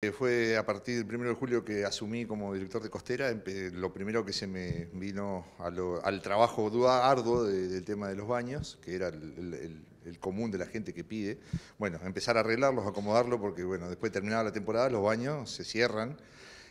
Eh, fue a partir del 1 de julio que asumí como director de Costera, lo primero que se me vino al trabajo arduo del tema de los baños, que era el, común de la gente que pide, bueno, empezar a arreglarlos, acomodarlos, porque bueno, después de terminada la temporada los baños se cierran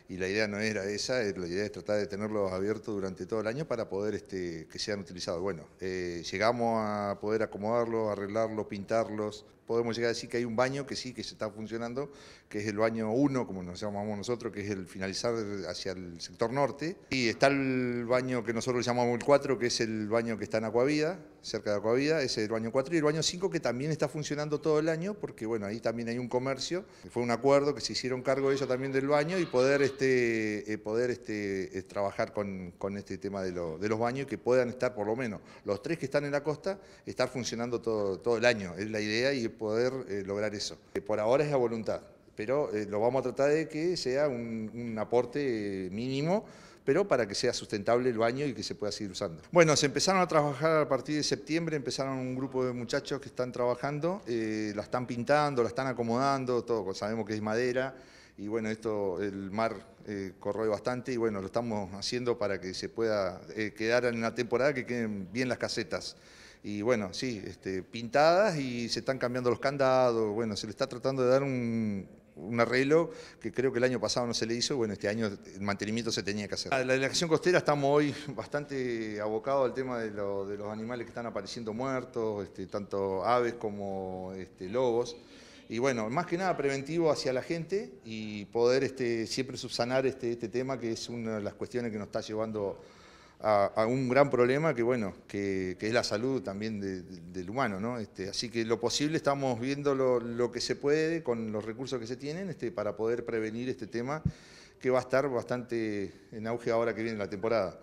y la idea no era esa, eh, la idea es tratar de tenerlos abiertos durante todo el año para poder este, que sean utilizados. Bueno, eh, llegamos a poder acomodarlos, arreglarlos, pintarlos, podemos llegar a decir que hay un baño que sí, que se está funcionando, que es el baño 1, como nos llamamos nosotros, que es el finalizar hacia el sector norte. Y está el baño que nosotros llamamos el 4, que es el baño que está en Acuavida, cerca de Acuavida, ese es el baño 4. Y el baño 5, que también está funcionando todo el año, porque bueno, ahí también hay un comercio. Fue un acuerdo que se hicieron cargo ellos también del baño y poder, este, eh, poder este, eh, trabajar con, este tema de, los baños y que puedan estar, por lo menos, los tres que están en la costa, estar funcionando todo, todo el año. Es la idea y poder eh, lograr eso. Eh, por ahora es a voluntad, pero eh, lo vamos a tratar de que sea un, aporte mínimo pero para que sea sustentable el baño y que se pueda seguir usando. Bueno, se empezaron a trabajar a partir de septiembre, empezaron un grupo de muchachos que están trabajando, la están pintando, la están acomodando, todo, sabemos que es madera, y bueno, esto, el mar eh, corroe bastante, y bueno, lo estamos haciendo para que se pueda quedar en la temporada que queden bien las casetas. Y bueno, sí, este, pintadas y se están cambiando los candados, bueno, se le está tratando de dar un, arreglo que creo que el año pasado no se le hizo, bueno, este año el mantenimiento se tenía que hacer. La delegación costera estamos hoy bastante abocados al tema de, los animales que están apareciendo muertos, este, tanto aves como este, lobos. Y bueno, más que nada preventivo hacia la gente y poder siempre subsanar este tema que es una de las cuestiones que nos está llevando a, un gran problema que, es la salud también del humano. ¿no? Este, así que lo posible estamos viendo lo, que se puede con los recursos que se tienen este, para poder prevenir este tema que va a estar bastante en auge ahora que viene la temporada.